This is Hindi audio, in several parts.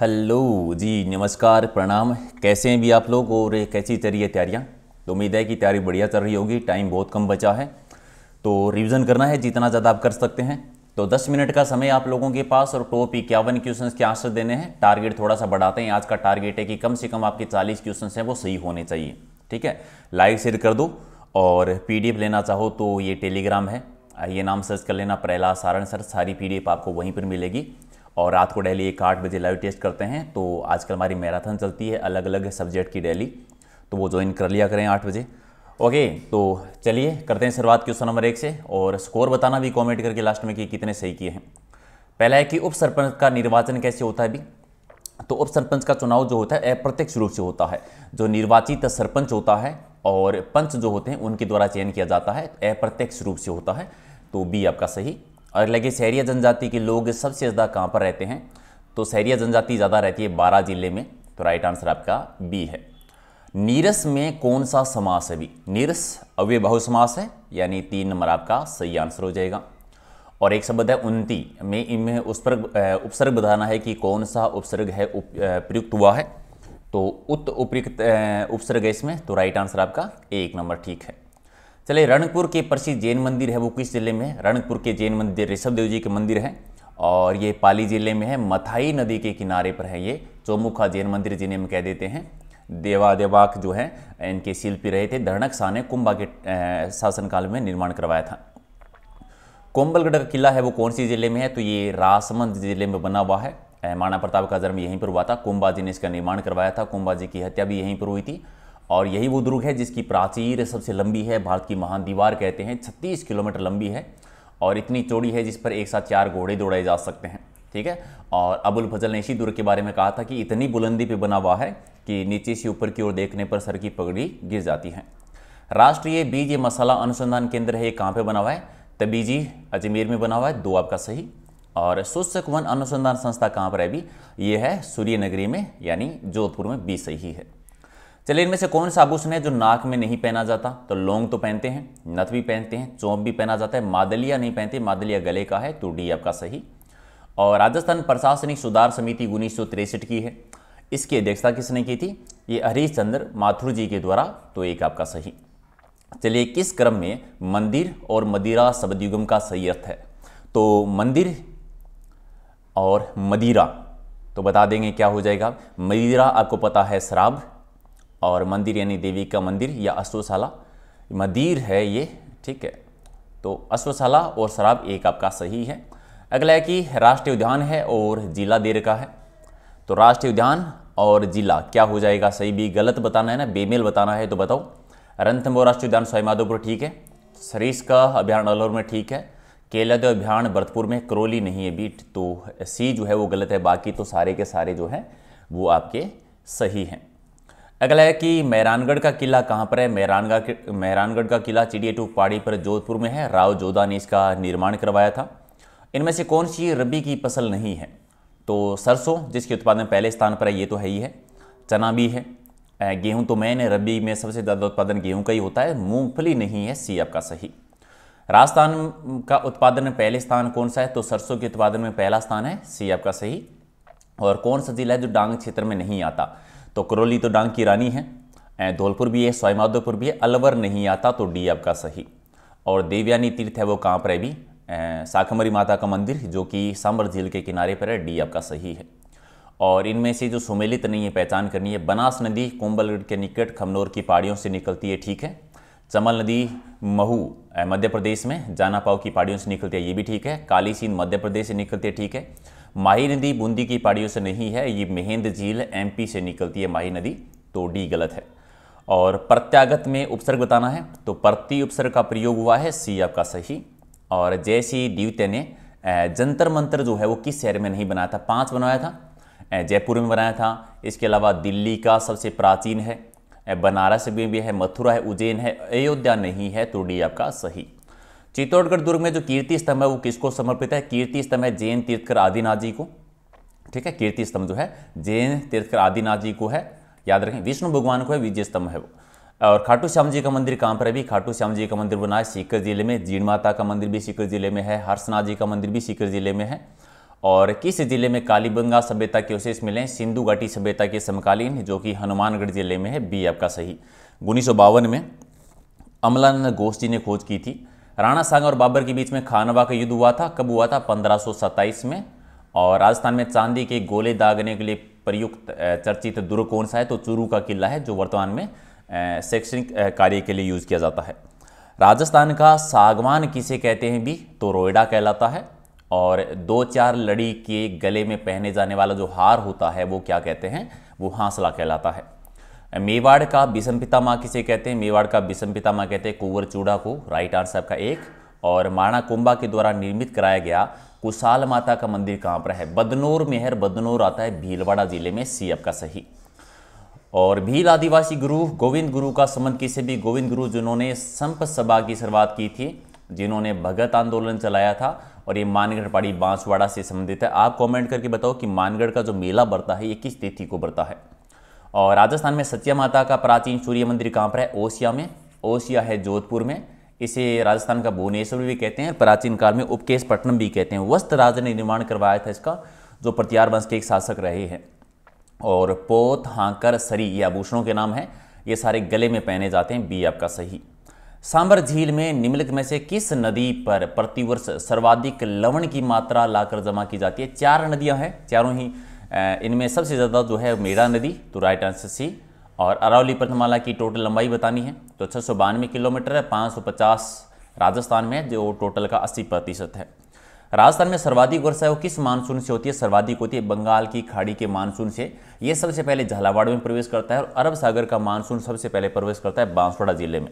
हेलो जी नमस्कार प्रणाम कैसे हैं भी आप लोग और कैसी चल रही है तैयारियाँ तो उम्मीद है कि तैयारी बढ़िया चल रही होगी टाइम बहुत कम बचा है तो रिवीजन करना है जितना ज़्यादा आप कर सकते हैं तो 10 मिनट का समय आप लोगों के पास और टॉप इक्यावन क्वेश्चन के आंसर देने हैं टारगेट थोड़ा सा बढ़ाते हैं आज का टारगेट है कि कम से कम आपके चालीस क्वेश्चन हैं वो सही होने चाहिए ठीक है लाइक शेयर कर दो और पी लेना चाहो तो ये टेलीग्राम है ये नाम सर्च कर लेना प्रहलाद सारण सर सारी पी आपको वहीं पर मिलेगी और रात को डेली एक आठ बजे लाइव टेस्ट करते हैं तो आजकल हमारी मैराथन चलती है अलग अलग सब्जेक्ट की डेली तो वो ज्वाइन कर लिया करें आठ बजे ओके तो चलिए करते हैं शुरुआत क्वेश्चन नंबर एक से और स्कोर बताना भी कॉमेंट करके लास्ट में कि कितने सही किए हैं पहला है कि उप सरपंच का निर्वाचन कैसे होता है अभी तो उप सरपंच का चुनाव जो होता है अप्रत्यक्ष रूप से होता है जो निर्वाचित सरपंच होता है और पंच जो होते हैं उनके द्वारा चयन किया जाता है अप्रत्यक्ष रूप से होता है तो बी आपका सही अगर लगे सहरिया जनजाति के लोग सबसे ज़्यादा कहाँ पर रहते हैं तो सहरिया जनजाति ज़्यादा रहती है बारह जिले में तो राइट आंसर आपका बी है नीरस में कौन सा समास है भी नीरस अव्य बहु समास है यानी तीन नंबर आपका सही आंसर हो जाएगा और एक शब्द है उन्ती में इनमें उपसर्ग उपसर्ग बताना है कि कौन सा उपसर्ग है उप, प्रयुक्त हुआ है तो उत उपयुक्त उपसर्ग है इसमें तो राइट आंसर आपका एक नंबर ठीक है चलिए रणकपुर के प्रसिद्ध जैन मंदिर है वो किस जिले में है रणकपुर के जैन मंदिर ऋषभदेव जी के मंदिर है और ये पाली जिले में है मथाई नदी के किनारे पर है ये चौमुखा जैन मंदिर जिन्हें हम कह देते हैं देवा देवाक जो है इनके शिल्पी रहे थे धरणक शाह ने कुंभा के शासनकाल में निर्माण करवाया था कोम्बलगढ़ का किला है वो कौन सी ज़िले में है तो ये रासमंद ज़िले में बना हुआ है माणा प्रताप का जन्म यहीं पर हुआ था कुंभा जी ने इसका निर्माण करवाया था कुंभा जी की हत्या भी यहीं पर हुई थी और यही वो दुर्ग है जिसकी प्राचीर सबसे लंबी है भारत की महान दीवार कहते हैं छत्तीस किलोमीटर लंबी है और इतनी चौड़ी है जिस पर एक साथ चार घोड़े दौड़ाए जा सकते हैं ठीक है और अबुल फजल ने इसी दुर्ग के बारे में कहा था कि इतनी बुलंदी पे बना हुआ है कि नीचे से ऊपर की ओर देखने पर सर की पगड़ी गिर जाती है राष्ट्रीय बीज मसाला अनुसंधान केंद्र है ये कहाँ पे बना हुआ है तबीजी अजमेर में बना हुआ है दो आपका सही और शुष्क वन अनुसंधान संस्था कहाँ पर है भी ये है सूर्य नगरी में यानी जोधपुर में बी सही है चलिए इनमें से कौन सा आभूषण है जो नाक में नहीं पहना जाता तो लोंग तो पहनते हैं नथ भी पहनते हैं चौंप भी पहना जाता है मादलिया नहीं पहनते मादलिया गले का है तो डी आपका सही और राजस्थान प्रशासनिक सुधार समिति उन्नीस की है इसकी अध्यक्षता किसने की थी ये हरीश चंद्र माथुर जी के द्वारा तो एक आपका सही चलिए किस क्रम में मंदिर और मदिरा शब्द युगम का सही अर्थ है तो मंदिर और मदिरा तो बता देंगे क्या हो जाएगा मदिरा आपको पता है शराब और मंदिर यानी देवी का मंदिर या अश्वशाला मदिर है ये ठीक है तो अश्वशाला और शराब एक आपका सही है अगला है कि राष्ट्रीय उद्यान है और जिला देर का है तो राष्ट्रीय उद्यान और जिला क्या हो जाएगा सही भी गलत बताना है ना बेमेल बताना है तो बताओ रंथम्बो राष्ट्रीय उद्यान स्वाईमाधोपुर ठीक है सरीस का अभियान अलौर में ठीक है केलादेव अभियान भरतपुर में करोली नहीं है बीट तो सी जो है वो गलत है बाकी तो सारे के सारे जो हैं वो आपके सही हैं अगला है कि मेहरानगढ़ का किला कहाँ पर है मेहरानगढ़ मेहरानगढ़ का किला टू पहाड़ी पर जोधपुर में है राव जोधा ने इसका निर्माण करवाया था इनमें से कौन सी रबी की फसल नहीं है तो सरसों जिसके उत्पादन पहले स्थान पर है ये तो है ही है चना भी है गेहूं तो मैंने रबी में सबसे ज़्यादा उत्पादन गेहूं का ही होता है मूंगफली नहीं है सी आपका सही राजस्थान का उत्पादन पहले स्थान कौन सा है तो सरसों के उत्पादन में पहला स्थान है सी आपका सही और कौन सा जिला है जो डांग क्षेत्र में नहीं आता तो करौली तो डांग की रानी है धौलपुर भी है सवाईमाधोपुर भी है अलवर नहीं आता तो डी आपका सही और देवयानी तीर्थ है वो कहाँ पर है भी शाकमरी माता का मंदिर जो कि सांबर झील के किनारे पर है डी आपका सही है और इनमें से जो सुमेलित नहीं है पहचान करनी है बनास नदी कोम्बलगढ़ के निकट खमनौर की पहाड़ियों से निकलती है ठीक है चमल नदी महू मध्य प्रदेश में जाना की पहाड़ियों से निकलती है ये भी ठीक है काली सिंध मध्य प्रदेश से निकलती है ठीक है माही नदी बूंदी की पहाड़ियों से नहीं है ये मेहेंद झील एमपी से निकलती है माही नदी तो डी गलत है और प्रत्यागत में उपसर्ग बताना है तो प्रति उपसर्ग का प्रयोग हुआ है सी आपका सही और जैसी डिवते ने जंतर मंतर जो है वो किस शहर में नहीं बनाया था पाँच बनाया था जयपुर में बनाया था इसके अलावा दिल्ली का सबसे प्राचीन है बनारस में भी है मथुरा है उज्जैन है अयोध्या नहीं है तो डी आपका सही चित्तौड़गढ़ दुर्ग में जो कीर्ति स्तंभ है वो किसको समर्पित है कीर्ति स्तंभ है जैन तीर्थकर आदिनाथ जी को ठीक है कीर्ति स्तंभ जो है जैन तीर्थकर आदिनाथ जी को है याद रखें विष्णु भगवान को है विजय स्तंभ है वो और खाटू श्याम जी का मंदिर कहाँ पर है भी खाटू श्याम जी का मंदिर बना है सीकर जिले में जीण माता का मंदिर भी सीकर जिले में है हर्षनाथ जी का मंदिर भी सीकर जिले में है और किस जिले में कालीबंगा सभ्यता के अवशेष मिले हैं सिंधु घाटी सभ्यता के समकालीन जो कि हनुमानगढ़ जिले में है बी आपका सही उन्नीस में अमलानंद घोष जी ने खोज की थी राणा सांगा और बाबर के बीच में खानवा का युद्ध हुआ था कब हुआ था पंद्रह में और राजस्थान में चांदी के गोले दागने के लिए प्रयुक्त चर्चित दुर्ग कौन सा है तो चूरू का किला है जो वर्तमान में शैक्षणिक कार्य के लिए यूज़ किया जाता है राजस्थान का सागवान किसे कहते हैं भी तो रोयडा कहलाता है और दो चार लड़ी के गले में पहने जाने वाला जो हार होता है वो क्या कहते हैं वो हांसला कहलाता है मेवाड़ का विषम पितामा किसे कहते हैं मेवाड़ का विषम पितामा कहते हैं कुंवर चूड़ा को राइट आंसर आपका एक और माणा कुंबा के द्वारा निर्मित कराया गया कुशाल माता का मंदिर कहाँ पर है बदनौर मेहर बदनौर आता है भीलवाड़ा जिले में सी आपका सही और भील आदिवासी गुरु गोविंद गुरु का संबंध किसे भी गोविंद गुरु जिन्होंने संप सभा की शुरुआत की थी जिन्होंने भगत आंदोलन चलाया था और ये मानगढ़ पाड़ी बांसवाड़ा से संबंधित है आप कमेंट करके बताओ कि मानगढ़ का जो मेला बढ़ता है ये किस तिथि को बढ़ता है और राजस्थान में सत्या माता का प्राचीन सूर्य मंदिर कहाँ पर है ओसिया में ओसिया है जोधपुर में इसे राजस्थान का भुवनेश्वर भी कहते हैं प्राचीन काल में उपकेश पट्टनम भी कहते हैं वस्त्र राजा ने निर्माण करवाया था इसका जो प्रत्यार वंश के एक शासक रहे हैं और पोत हांकर सरी ये आभूषणों के नाम हैं ये सारे गले में पहने जाते हैं बी आपका सही सांबर झील में निम्नलिखित में से किस नदी पर प्रतिवर्ष सर्वाधिक लवण की मात्रा लाकर जमा की जाती है चार नदियां हैं चारों ही इनमें सबसे ज़्यादा जो है मेरा नदी तो राइट आंसर सी और अरावली पर्वतमाला की टोटल लंबाई बतानी है तो छः सौ बानवे किलोमीटर है पाँच सौ पचास राजस्थान में जो टोटल का अस्सी प्रतिशत है राजस्थान में सर्वाधिक वर्षा वो किस मानसून से होती है सर्वाधिक होती है बंगाल की खाड़ी के मानसून से ये सबसे पहले झालावाड़ में प्रवेश करता है और अरब सागर का मानसून सबसे पहले प्रवेश करता है बांसवाड़ा जिले में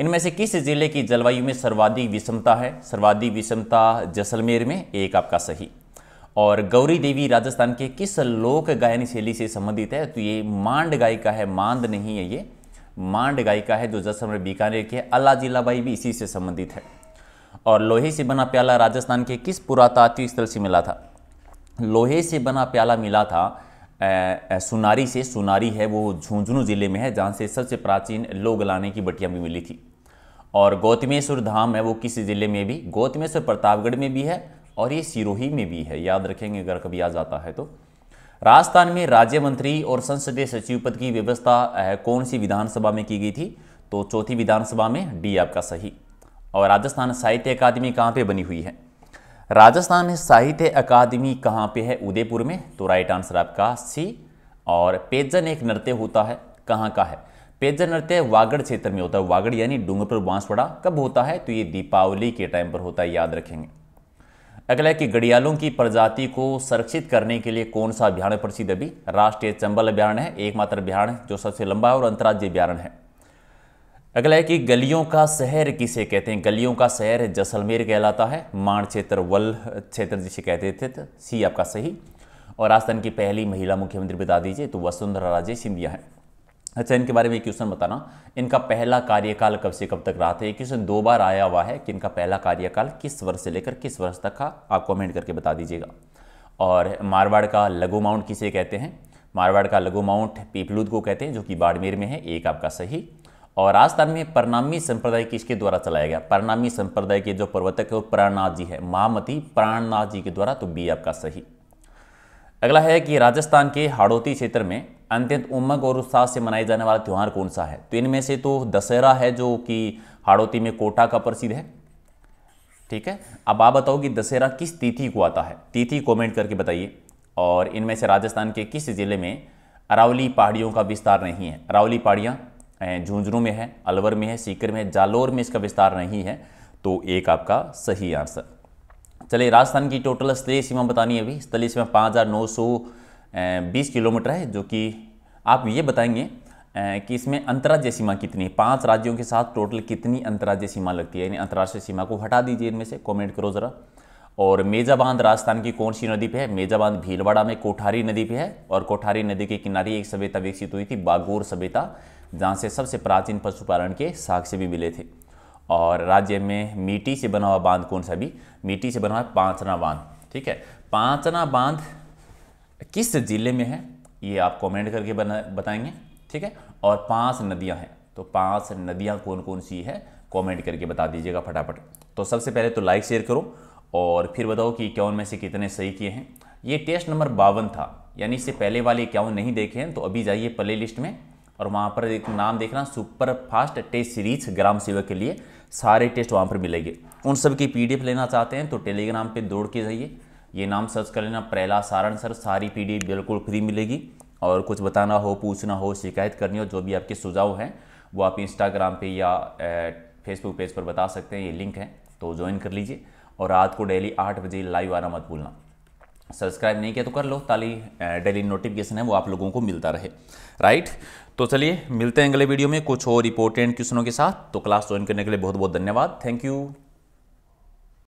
इनमें से किस जिले की जलवायु में सर्वाधिक विषमता है सर्वाधिक विषमता जैसलमेर में एक आपका सही और गौरी देवी राजस्थान के किस लोक गायन शैली से संबंधित है तो ये मांड गायिका है मांड नहीं है ये मांड गायिका है जो जसमर बीकानेर के अला भाई भी इसी से संबंधित है और लोहे से बना प्याला राजस्थान के किस पुरातात्विक स्थल से मिला था लोहे से बना प्याला मिला था ए, सुनारी से सुनारी है वो झुंझुनू जिले में है जहाँ से सबसे प्राचीन लोग लाने की बटियाँ भी मिली थी और गौतमेश्वर धाम है वो किस जिले में भी गौतमेश्वर प्रतापगढ़ में भी है और ये सिरोही में भी है याद रखेंगे अगर कभी आ जाता है तो राजस्थान में राज्य मंत्री और संसदीय सचिव पद की व्यवस्था कौन सी विधानसभा में की गई थी तो चौथी विधानसभा में डी आपका सही और राजस्थान साहित्य अकादमी कहाँ पे बनी हुई है राजस्थान साहित्य अकादमी कहाँ पे है उदयपुर में तो राइट आंसर आपका सी और पेजन एक नृत्य होता है कहाँ का है पेजन नृत्य वागड़ क्षेत्र में होता है वागड़ यानी डूंगरपुर बांसवाड़ा कब होता है तो ये दीपावली के टाइम पर होता है याद रखेंगे अगला है कि घड़ियालों की प्रजाति को संरक्षित करने के लिए कौन सा अभियान प्रसिद्ध अभी राष्ट्रीय चंबल अभ्यारण है एकमात्र अभ्यारण जो सबसे लंबा और अंतर्राज्यीय अभ्यारण है अगला है कि गलियों का शहर किसे कहते हैं गलियों का शहर जैसलमेर कहलाता है माण क्षेत्र वल क्षेत्र जिसे कहते थे तो सी आपका सही और राजस्थान की पहली महिला मुख्यमंत्री बता दीजिए तो वसुंधरा राजे सिंधिया हैं अच्छा इनके बारे में एक क्वेश्चन बताना इनका पहला कार्यकाल कब से कब तक रहा था ये क्वेश्चन दो बार आया हुआ है कि इनका पहला कार्यकाल किस वर्ष से लेकर किस वर्ष तक का आप कमेंट करके बता दीजिएगा और मारवाड़ का लघु माउंट किसे कहते हैं मारवाड़ का लघु माउंट पीपलूद को कहते हैं जो कि बाड़मेर में है एक आपका सही और राजस्थान में परनामी संप्रदाय किसके द्वारा चलाया गया परनामी संप्रदाय के जो पर्वतक है वो प्राणनाथ जी है महामती प्राणनाथ जी के द्वारा तो बी आपका सही अगला है कि राजस्थान के हाड़ोती क्षेत्र में अत्यंत उमंग और उत्साह से मनाया जाने वाला त्यौहार कौन सा है तो इनमें से तो दशहरा है जो कि हाड़ौती में कोटा का प्रसिद्ध है ठीक है अब आप बताओ कि दशहरा किस तिथि को आता है तिथि कमेंट करके बताइए और इनमें से राजस्थान के किस ज़िले में अरावली पहाड़ियों का विस्तार नहीं है अरावली पहाड़ियाँ झुंझुनू में है अलवर में है सीकर में जालोर में इसका विस्तार नहीं है तो एक आपका सही आंसर चलिए राजस्थान की टोटल स्थलीय सीमा बतानी है अभी स्थलीय सीमा पाँच हज़ार नौ सौ बीस किलोमीटर है जो कि आप ये बताएंगे कि इसमें अंतर्राज्य सीमा कितनी है पाँच राज्यों के साथ टोटल कितनी अंतर्राज्य सीमा लगती है यानी अंतर्राष्ट्रीय सीमा को हटा दीजिए इनमें से कॉमेंट करो ज़रा और मेजा बांध राजस्थान की कौन सी नदी पे है मेजा बांध भीलवाड़ा में कोठारी नदी पे है और कोठारी नदी के किनारे एक सभ्यता विकसित हुई थी बागोर सभ्यता जहाँ से सबसे प्राचीन पशुपालन के साक्ष्य भी मिले थे और राज्य में मिट्टी से बना हुआ बांध कौन सा भी मिट्टी से बना हुआ पांचना बांध ठीक है पांचना बांध किस ज़िले में है ये आप कमेंट करके बना बताएंगे ठीक है और पांच नदियां हैं तो पांच नदियां कौन कौन सी है कमेंट करके बता दीजिएगा फटाफट तो सबसे पहले तो लाइक शेयर करो और फिर बताओ कि इक्यावन में से कितने सही किए हैं ये टेस्ट नंबर बावन था यानी इससे पहले वाले इक्यावन नहीं देखे हैं तो अभी जाइए प्ले लिस्ट में और वहाँ पर एक नाम देखना सुपर फास्ट टेस्ट सीरीज ग्राम सेवक के लिए सारे टेस्ट वहाँ पर मिलेंगे उन सब की पीडीएफ लेना चाहते हैं तो टेलीग्राम पे दौड़ के जाइए ये नाम सर्च कर लेना प्रहला सारण सर सारी पी बिल्कुल फ्री मिलेगी और कुछ बताना हो पूछना हो शिकायत करनी हो जो भी आपके सुझाव हैं वो आप इंस्टाग्राम पे या फेसबुक पेज पर बता सकते हैं ये लिंक है तो ज्वाइन कर लीजिए और रात को डेली आठ बजे लाइव आना मत भूलना सब्सक्राइब नहीं किया तो कर लो ताली डेली नोटिफिकेशन है वो आप लोगों को मिलता रहे राइट तो चलिए मिलते हैं अगले वीडियो में कुछ और इंपॉर्टेंट क्वेश्चनों के साथ तो क्लास ज्वाइन करने के लिए बहुत बहुत धन्यवाद थैंक यू